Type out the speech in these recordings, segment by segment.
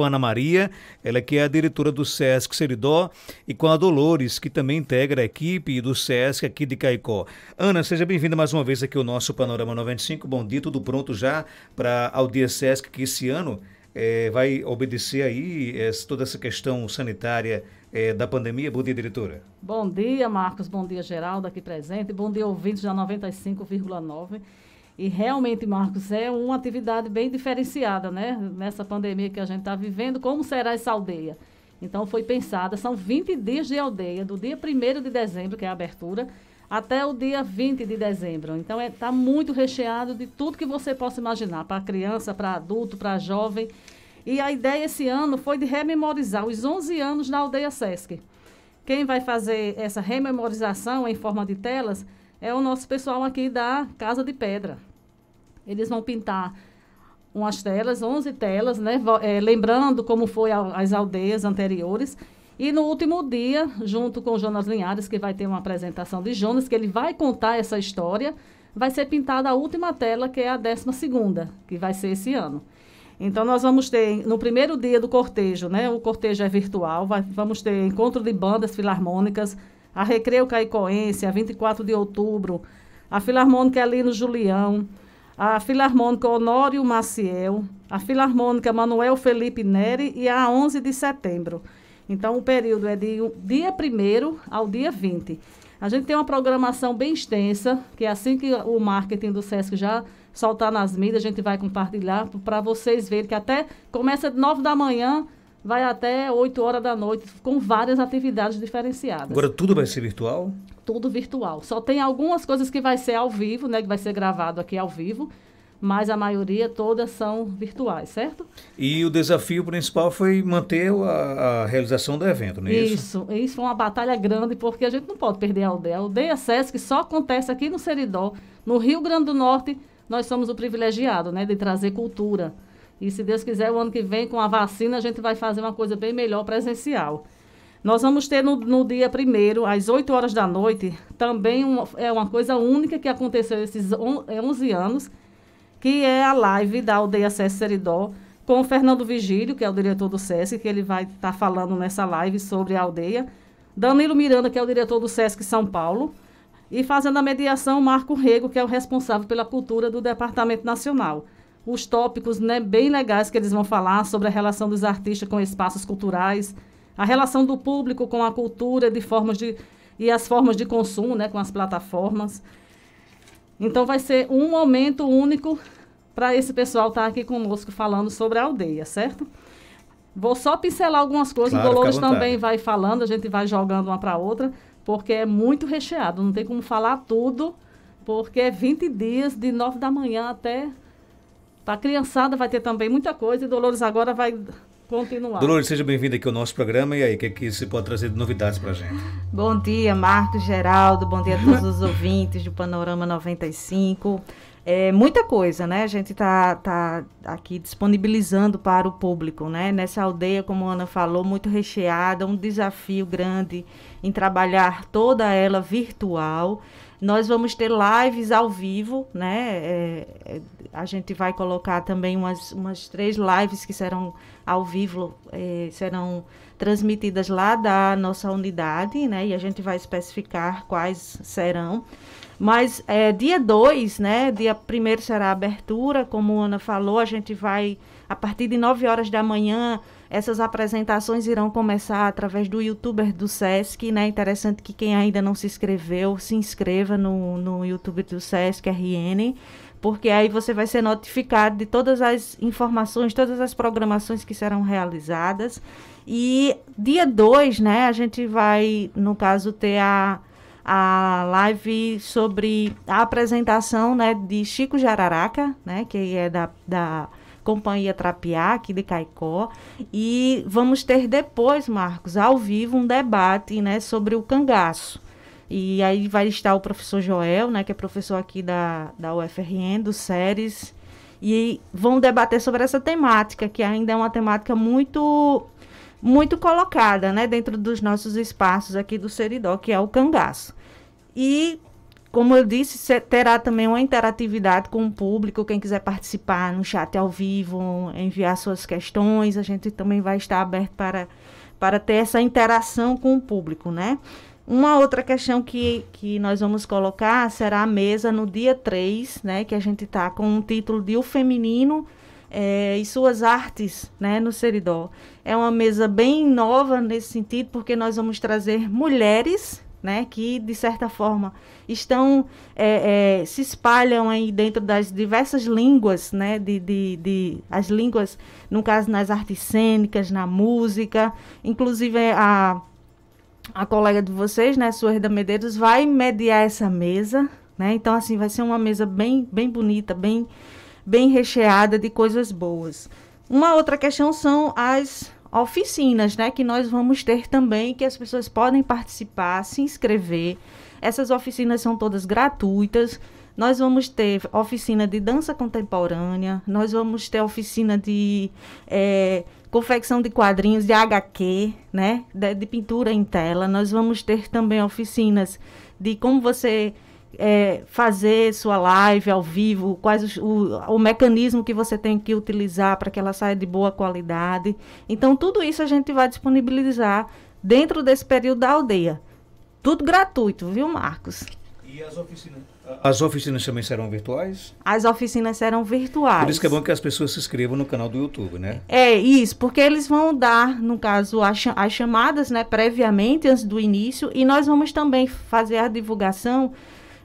com a Ana Maria, ela é que é a diretora do SESC Seridó, e com a Dolores, que também integra a equipe do SESC aqui de Caicó. Ana, seja bem-vinda mais uma vez aqui ao nosso Panorama 95. Bom dia, tudo pronto já para ao dia SESC que esse ano é, vai obedecer aí é, toda essa questão sanitária é, da pandemia. Bom dia, diretora. Bom dia, Marcos. Bom dia, Geraldo, aqui presente. Bom dia, ouvintes da 95,9. E realmente, Marcos, é uma atividade bem diferenciada, né? Nessa pandemia que a gente está vivendo, como será essa aldeia? Então foi pensada, são 20 dias de aldeia, do dia 1 de dezembro, que é a abertura, até o dia 20 de dezembro. Então está é, tá muito recheado de tudo que você possa imaginar, para criança, para adulto, para jovem. E a ideia esse ano foi de rememorizar os 11 anos da aldeia SESC. Quem vai fazer essa rememorização em forma de telas é o nosso pessoal aqui da Casa de Pedra. Eles vão pintar umas telas, 11 telas, né? É, lembrando como foi a, as aldeias anteriores. E no último dia, junto com o Jonas Linhares, que vai ter uma apresentação de Jonas, que ele vai contar essa história, vai ser pintada a última tela, que é a 12 segunda, que vai ser esse ano. Então, nós vamos ter, no primeiro dia do cortejo, né? O cortejo é virtual, vai, vamos ter encontro de bandas filarmônicas, a Recreio Caicoense, a 24 de outubro, a Filarmônica é ali no Julião, a Filarmônica Honório Maciel, a Filarmônica Manuel Felipe Neri e a 11 de setembro. Então, o período é de dia 1 ao dia 20. A gente tem uma programação bem extensa, que é assim que o marketing do SESC já soltar nas mídias, a gente vai compartilhar para vocês verem que até começa de 9 da manhã, vai até 8 horas da noite, com várias atividades diferenciadas. Agora tudo vai ser virtual? tudo virtual. Só tem algumas coisas que vai ser ao vivo, né, que vai ser gravado aqui ao vivo, mas a maioria todas são virtuais, certo? E o desafio principal foi manter a, a realização do evento, não é isso? Isso, isso foi uma batalha grande, porque a gente não pode perder a aldeia. A aldeia SESC só acontece aqui no Seridó, no Rio Grande do Norte, nós somos o privilegiado, né, de trazer cultura. E se Deus quiser, o ano que vem, com a vacina, a gente vai fazer uma coisa bem melhor presencial. Nós vamos ter no, no dia 1 às 8 horas da noite, também é uma coisa única que aconteceu esses on, 11 é, anos, que é a live da Aldeia SESC Seridó, com o Fernando Vigílio, que é o diretor do SESC, que ele vai estar tá falando nessa live sobre a aldeia, Danilo Miranda, que é o diretor do SESC São Paulo, e fazendo a mediação, Marco Rego, que é o responsável pela cultura do Departamento Nacional. Os tópicos né, bem legais que eles vão falar sobre a relação dos artistas com espaços culturais, a relação do público com a cultura de formas de, e as formas de consumo, né, com as plataformas. Então vai ser um momento único para esse pessoal estar tá aqui conosco falando sobre a aldeia, certo? Vou só pincelar algumas coisas, claro, o Dolores também vai falando, a gente vai jogando uma para outra, porque é muito recheado, não tem como falar tudo, porque é 20 dias, de 9 da manhã até. Para a criançada vai ter também muita coisa, e Dolores agora vai continuar. Dolores, seja bem-vinda aqui ao nosso programa. E aí, o que, é que você pode trazer de novidades para a gente? Bom dia, Marcos Geraldo. Bom dia a todos os ouvintes do Panorama 95. É muita coisa, né? A gente está tá aqui disponibilizando para o público, né? Nessa aldeia, como a Ana falou, muito recheada, um desafio grande em trabalhar toda ela virtual nós vamos ter lives ao vivo, né? É, é, a gente vai colocar também umas, umas três lives que serão ao vivo, é, serão transmitidas lá da nossa unidade, né? E a gente vai especificar quais serão. Mas é, dia 2, né? Dia 1 será a abertura, como a Ana falou, a gente vai, a partir de 9 horas da manhã, essas apresentações irão começar através do youtuber do SESC, né? Interessante que quem ainda não se inscreveu, se inscreva no, no YouTube do SESC RN porque aí você vai ser notificado de todas as informações, todas as programações que serão realizadas. E dia 2, né, a gente vai, no caso, ter a, a live sobre a apresentação né, de Chico Jararaca, né, que é da, da Companhia Trapiar, aqui de Caicó. E vamos ter depois, Marcos, ao vivo, um debate né, sobre o cangaço. E aí vai estar o professor Joel, né, que é professor aqui da, da UFRN, do SERES, e vão debater sobre essa temática, que ainda é uma temática muito muito colocada né, dentro dos nossos espaços aqui do Seridó, que é o cangaço. E como eu disse, terá também uma interatividade com o público, quem quiser participar no chat ao vivo, enviar suas questões, a gente também vai estar aberto para, para ter essa interação com o público, né? Uma outra questão que, que nós vamos colocar será a mesa no dia 3, né? Que a gente está com o título de O Feminino é, e Suas Artes né, no Seridó. É uma mesa bem nova nesse sentido, porque nós vamos trazer mulheres né, que de certa forma estão é, é, se espalham aí dentro das diversas línguas, né, de, de, de, as línguas, no caso nas artes cênicas, na música, inclusive a a colega de vocês, né, Suerda Medeiros, vai mediar essa mesa, né? Então assim vai ser uma mesa bem bem bonita, bem bem recheada de coisas boas. Uma outra questão são as oficinas, né, que nós vamos ter também, que as pessoas podem participar, se inscrever. Essas oficinas são todas gratuitas. Nós vamos ter oficina de dança contemporânea, nós vamos ter oficina de é, confecção de quadrinhos de HQ, né, de, de pintura em tela. Nós vamos ter também oficinas de como você é, fazer sua live ao vivo, quais os, o, o mecanismo que você tem que utilizar para que ela saia de boa qualidade. Então, tudo isso a gente vai disponibilizar dentro desse período da aldeia. Tudo gratuito, viu, Marcos? E as oficinas? As oficinas também serão virtuais? As oficinas serão virtuais. Por isso que é bom que as pessoas se inscrevam no canal do YouTube, né? É, isso, porque eles vão dar, no caso, as, as chamadas, né, previamente, antes do início, e nós vamos também fazer a divulgação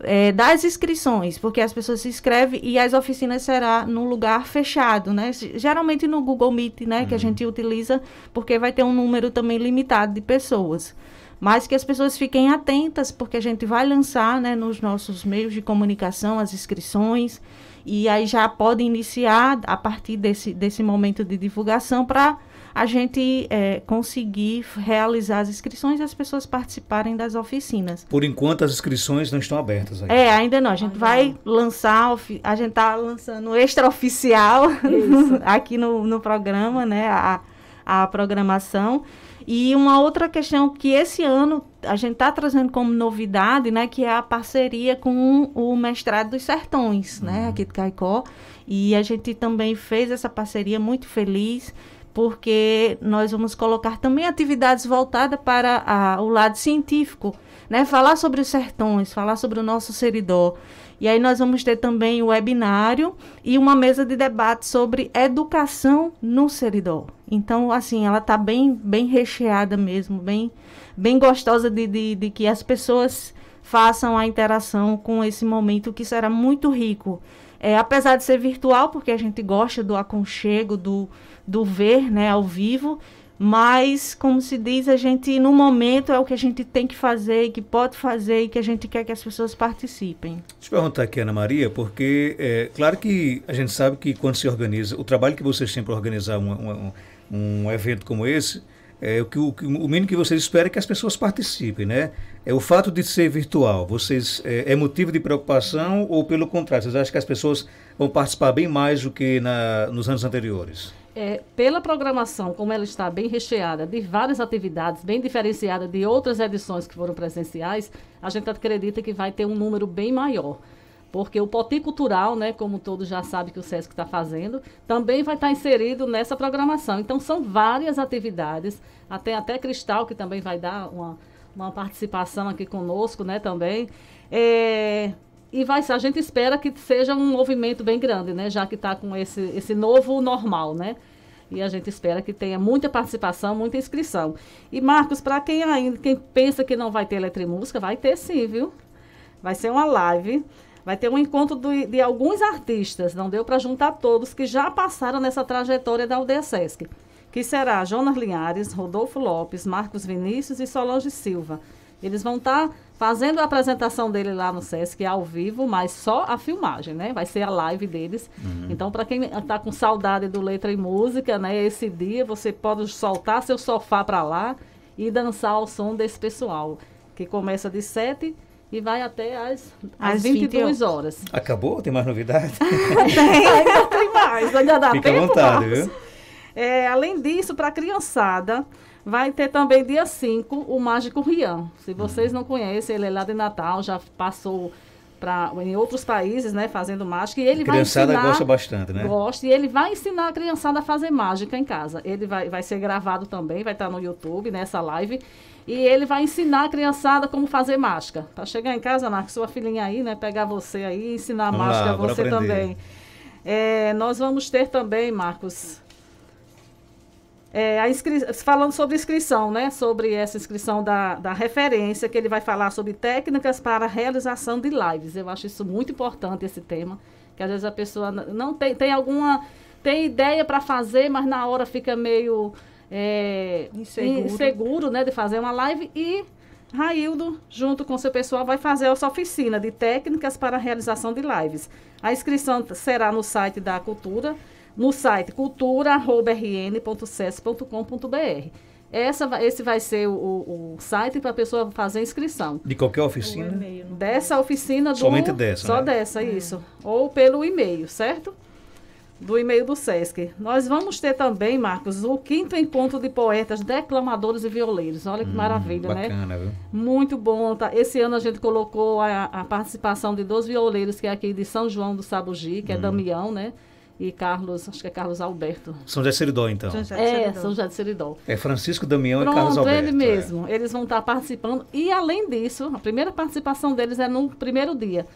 é, das inscrições, porque as pessoas se inscrevem e as oficinas será num lugar fechado, né? Geralmente no Google Meet, né, uhum. que a uhum. gente utiliza, porque vai ter um número também limitado de pessoas. Mas que as pessoas fiquem atentas, porque a gente vai lançar, né, nos nossos meios de comunicação as inscrições e aí já podem iniciar a partir desse desse momento de divulgação para a gente é, conseguir realizar as inscrições e as pessoas participarem das oficinas. Por enquanto, as inscrições não estão abertas ainda. É, ainda não. A gente ah, vai não. lançar, a gente está lançando extraoficial aqui no, no programa, né? A, a programação. E uma outra questão que esse ano a gente está trazendo como novidade, né, que é a parceria com o mestrado dos sertões, né? uhum. né, aqui de Caicó. E a gente também fez essa parceria muito feliz porque nós vamos colocar também atividades voltadas para a, o lado científico, né? Falar sobre os sertões, falar sobre o nosso seridó. E aí nós vamos ter também o webinário e uma mesa de debate sobre educação no seridó. Então, assim, ela está bem, bem recheada mesmo, bem, bem gostosa de, de, de que as pessoas façam a interação com esse momento que será muito rico. É, apesar de ser virtual, porque a gente gosta do aconchego, do, do ver né, ao vivo, mas, como se diz, a gente, no momento, é o que a gente tem que fazer e que pode fazer e que a gente quer que as pessoas participem. Deixa eu perguntar aqui, Ana Maria, porque, é, claro que a gente sabe que quando se organiza, o trabalho que vocês têm para organizar um, um, um evento como esse, é, o, que, o, o mínimo que vocês esperam é que as pessoas participem, né? É o fato de ser virtual, vocês é, é, motivo de preocupação ou pelo contrário, vocês acham que as pessoas vão participar bem mais do que na, nos anos anteriores? É, pela programação, como ela está bem recheada de várias atividades, bem diferenciada de outras edições que foram presenciais, a gente acredita que vai ter um número bem maior porque o Poti Cultural, né, como todos já sabem que o SESC está fazendo, também vai estar inserido nessa programação. Então, são várias atividades, até até Cristal, que também vai dar uma, uma participação aqui conosco, né, também. É, e vai a gente espera que seja um movimento bem grande, né, já que está com esse, esse novo normal, né? E a gente espera que tenha muita participação, muita inscrição. E Marcos, para quem ainda quem pensa que não vai ter Eletrimúsica, vai ter sim, viu? Vai ser uma live. Vai ter um encontro do, de alguns artistas, não deu para juntar todos que já passaram nessa trajetória da UDSESC que será Jonas Linhares, Rodolfo Lopes, Marcos Vinícius e Solange Silva. Eles vão estar tá fazendo a apresentação dele lá no SESC ao vivo, mas só a filmagem, né? Vai ser a live deles. Uhum. Então, para quem está com saudade do Letra e Música, né? Esse dia você pode soltar seu sofá para lá e dançar ao som desse pessoal, que começa de 7 e vai até às, às 22 horas. Acabou? Tem mais novidade? tem, ainda tem mais. Ainda dá Fica tempo, à vontade, mas... viu? É, além disso, para a criançada, vai ter também dia 5 o Mágico Rian. Se hum. vocês não conhecem, ele é lá de Natal, já passou para em outros países, né, fazendo mágica. E ele a criançada vai ensinar, gosta bastante, né? Gosta, e ele vai ensinar a criançada a fazer mágica em casa. Ele vai, vai ser gravado também, vai estar tá no YouTube, nessa né, live. E ele vai ensinar a criançada como fazer mágica. Para chegar em casa, Marcos, sua filhinha aí, né, pegar você aí e ensinar a mágica lá, a você também. É, nós vamos ter também, Marcos, é, a inscri... falando sobre inscrição, né? Sobre essa inscrição da, da referência, que ele vai falar sobre técnicas para realização de lives. Eu acho isso muito importante, esse tema, que às vezes a pessoa não tem, tem alguma. tem ideia para fazer, mas na hora fica meio é, inseguro. inseguro, né? De fazer uma live e Raildo, junto com seu pessoal, vai fazer essa oficina de técnicas para a realização de lives. A inscrição será no site da Cultura no site cultura.rn.cess.com.br. Essa, esse vai ser o, o site para a pessoa fazer a inscrição. De qualquer oficina? Dessa oficina do. Somente dessa. Só né? dessa, é. isso. Ou pelo e-mail, certo? Do e-mail do SESC. Nós vamos ter também, Marcos, o quinto encontro de poetas, declamadores e violeiros. Olha que hum, maravilha, né? bacana, né? Viu? Muito bom. Tá? Esse ano a gente colocou a, a participação de dois violeiros, que é aqui de São João do Sabugi, que é hum. é Damião, né? e Carlos, acho que é Carlos Alberto. São José Seridó, então. São José é, Seridó. São José de Seridó. É Francisco Damião Pronto, e Carlos Alberto. ele é. mesmo. É. Eles vão estar participando. E, além disso, a primeira participação deles é no primeiro dia,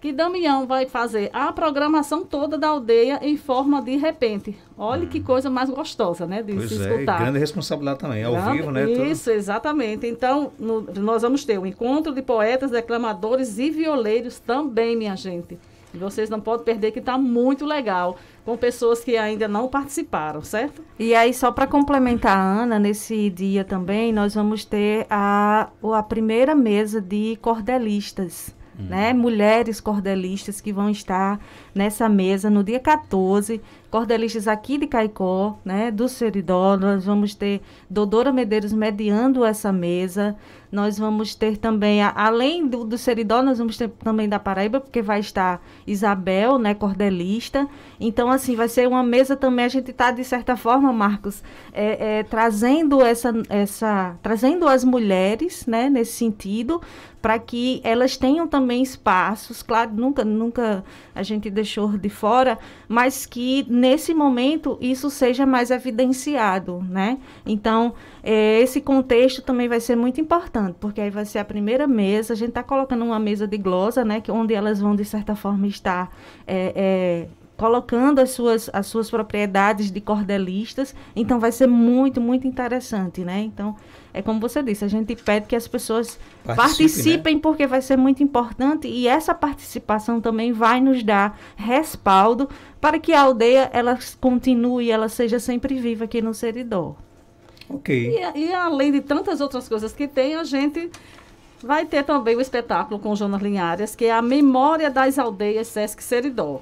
que Damião vai fazer a programação toda da aldeia em forma de repente. Olha hum. que coisa mais gostosa, né, de pois se é, escutar. grande responsabilidade também, ao grande, vivo, né? Isso, tudo. exatamente. Então, no, nós vamos ter o um encontro de poetas, declamadores e violeiros também, minha gente. E vocês não podem perder, que está muito legal, com pessoas que ainda não participaram, certo? E aí, só para complementar a Ana, nesse dia também, nós vamos ter a, a primeira mesa de cordelistas. Hum. Né? Mulheres cordelistas que vão estar nessa mesa no dia 14. Cordelistas aqui de Caicó, né? do Seridó. Nós vamos ter Dodora Medeiros mediando essa mesa. Nós vamos ter também, além do, do Seridó, nós vamos ter também da Paraíba, porque vai estar Isabel, né, cordelista. Então, assim, vai ser uma mesa também. A gente está, de certa forma, Marcos, é, é, trazendo essa, essa. trazendo as mulheres, né, nesse sentido, para que elas tenham também espaços, claro, nunca, nunca a gente deixou de fora, mas que nesse momento isso seja mais evidenciado, né? Então, é, esse contexto também vai ser muito importante, porque aí vai ser a primeira mesa, a gente está colocando uma mesa de glosa, né, que, onde elas vão, de certa forma, estar é, é, colocando as suas, as suas propriedades de cordelistas. Então vai ser muito, muito interessante, né? Então, é como você disse, a gente pede que as pessoas participem, né? porque vai ser muito importante e essa participação também vai nos dar respaldo para que a aldeia ela continue, ela seja sempre viva aqui no Seridó. Ok. E, e, além de tantas outras coisas que tem, a gente vai ter também o espetáculo com Jonas Linhares, que é a Memória das Aldeias Sesc Seridó.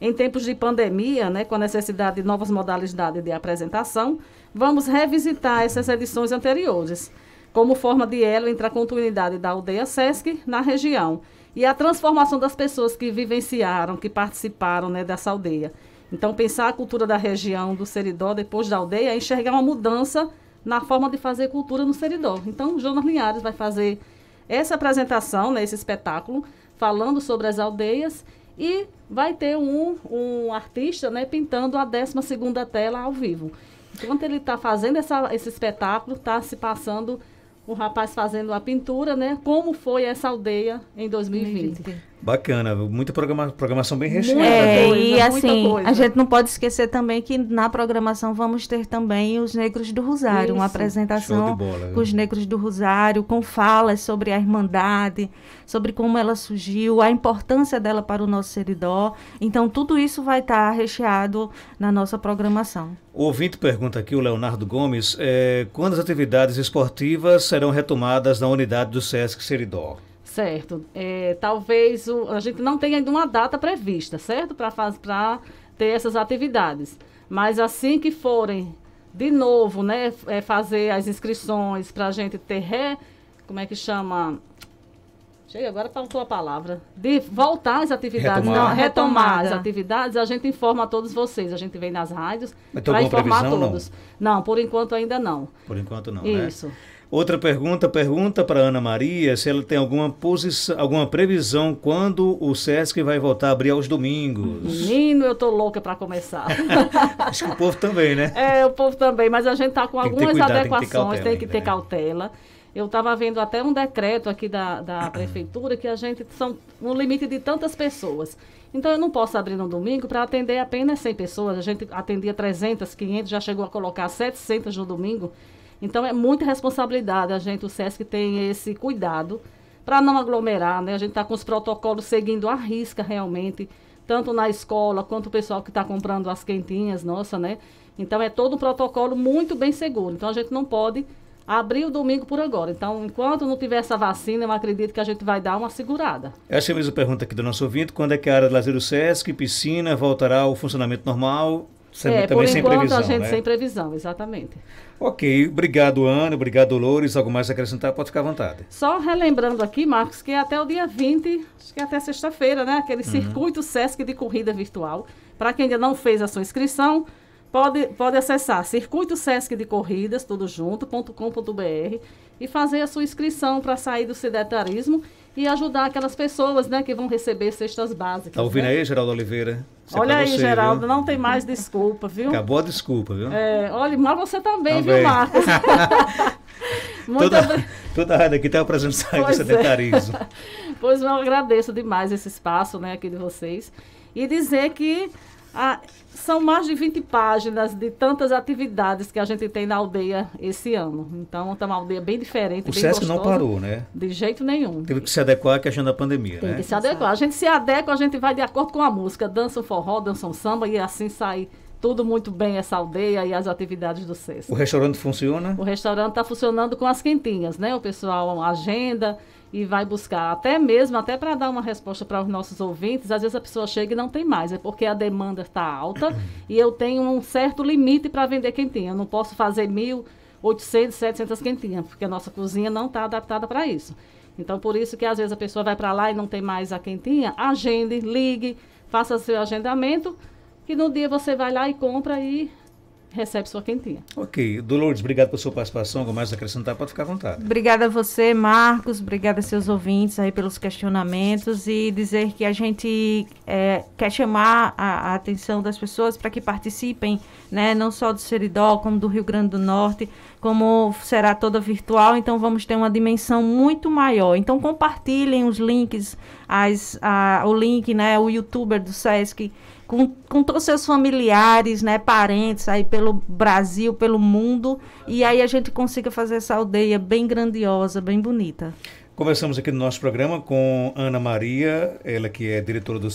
Em tempos de pandemia, né, com a necessidade de novas modalidades de apresentação, vamos revisitar essas edições anteriores, como forma de elo entre a continuidade da aldeia Sesc na região e a transformação das pessoas que vivenciaram, que participaram né, dessa aldeia. Então, pensar a cultura da região do Seridó, depois da aldeia, é enxergar uma mudança na forma de fazer cultura no Seridó. Então, Jonas Linhares vai fazer essa apresentação, né, esse espetáculo, falando sobre as aldeias e vai ter um, um artista né, pintando a 12 tela ao vivo. Enquanto ele está fazendo essa, esse espetáculo, está se passando o rapaz fazendo a pintura, né? Como foi essa aldeia em 2020. 2020. Bacana, muita programa, programação bem recheada. Né? É, e assim, coisa. a gente não pode esquecer também que na programação vamos ter também os Negros do Rosário, Isso. uma apresentação bola, com os Negros do Rosário, com falas sobre a Irmandade, sobre como ela surgiu, a importância dela para o nosso seridó. Então, tudo isso vai estar recheado na nossa programação. O ouvinte pergunta aqui, o Leonardo Gomes, é, quando as atividades esportivas serão retomadas na unidade do SESC Seridó? Certo. É, talvez o, a gente não tenha ainda uma data prevista, certo? Para ter essas atividades. Mas assim que forem de novo, né, é, fazer as inscrições para a gente ter ré, como é que chama? Chega, agora faltou a palavra. De voltar as atividades, retomar, não, retomar as atividades, a gente informa a todos vocês. A gente vem nas rádios para informar previsão, todos. Não? não? por enquanto ainda não. Por enquanto não, né? Isso. Né? Outra pergunta, pergunta para Ana Maria se ela tem alguma posição, alguma previsão quando o SESC vai voltar a abrir aos domingos. Menino, eu tô louca para começar. Acho que o povo também, né? É, o povo também, mas a gente tá com algumas cuidado, adequações, tem que ter cautela. Eu estava vendo até um decreto aqui da, da prefeitura que a gente são um limite de tantas pessoas. Então eu não posso abrir no domingo para atender apenas 100 pessoas. A gente atendia 300, 500, já chegou a colocar 700 no domingo. Então é muita responsabilidade. A gente, o SESC, tem esse cuidado para não aglomerar, né? A gente está com os protocolos seguindo a risca realmente, tanto na escola quanto o pessoal que está comprando as quentinhas, nossa, né? Então é todo um protocolo muito bem seguro. Então a gente não pode abrir o domingo por agora. Então, enquanto não tiver essa vacina, eu acredito que a gente vai dar uma segurada. Essa é mesma pergunta aqui do nosso ouvinte, quando é que é a área de lazer do Sesc, piscina, voltará ao funcionamento normal? Sem, é, por enquanto a gente né? sem previsão, exatamente. Ok, obrigado Ana, obrigado Dolores, algo mais a acrescentar, pode ficar à vontade. Só relembrando aqui, Marcos, que é até o dia 20, acho que é até sexta-feira, né, aquele uhum. circuito SESC de corrida virtual, para quem ainda não fez a sua inscrição, pode, pode acessar circuito SESC de corridas, tudo junto.com.br e fazer a sua inscrição para sair do sedentarismo e ajudar aquelas pessoas, né, que vão receber cestas básicas. Tá ouvindo né? aí, Geraldo Oliveira? É olha aí, você, Geraldo, viu? não tem mais desculpa, viu? Acabou a desculpa, viu? É, olha, mas você também, também. viu, Marcos? Muito toda, toda a rádio aqui está apresentando sair do sedentarismo. É. Pois eu agradeço demais esse espaço né, aqui de vocês. E dizer que ah, são mais de 20 páginas de tantas atividades que a gente tem na aldeia esse ano. Então, está uma aldeia bem diferente. O bem SESC gostosa, não parou, né? De jeito nenhum. Teve que se adequar à questão da pandemia, tem né? Tem que se adequar. A gente se adequa, a gente vai de acordo com a música. Dança um forró, dança um samba e assim sai tudo muito bem essa aldeia e as atividades do Sesc. O restaurante funciona? O restaurante está funcionando com as quentinhas, né? O pessoal agenda e vai buscar, até mesmo, até para dar uma resposta para os nossos ouvintes, às vezes a pessoa chega e não tem mais, é porque a demanda está alta e eu tenho um certo limite para vender quentinha. Eu não posso fazer mil, 800, 700 quentinhas, porque a nossa cozinha não está adaptada para isso. Então, por isso que às vezes a pessoa vai para lá e não tem mais a quentinha, agende, ligue, faça seu agendamento, que no dia você vai lá e compra e recebe sua quentinha. Ok. Dolores, obrigado pela sua participação. Algo mais a acrescentar? Pode ficar à vontade. Obrigada a você, Marcos. Obrigada a seus ouvintes aí pelos questionamentos e dizer que a gente é, quer chamar a, a, atenção das pessoas para que participem, né? Não só do Seridó, como do Rio Grande do Norte, como será toda virtual. Então, vamos ter uma dimensão muito maior. Então, compartilhem os links, as, a, o link, né? O youtuber do SESC com, com todos seus familiares, né, parentes aí pelo Brasil, pelo mundo, e aí a gente consiga fazer essa aldeia bem grandiosa, bem bonita. Conversamos aqui no nosso programa com Ana Maria, ela que é diretora do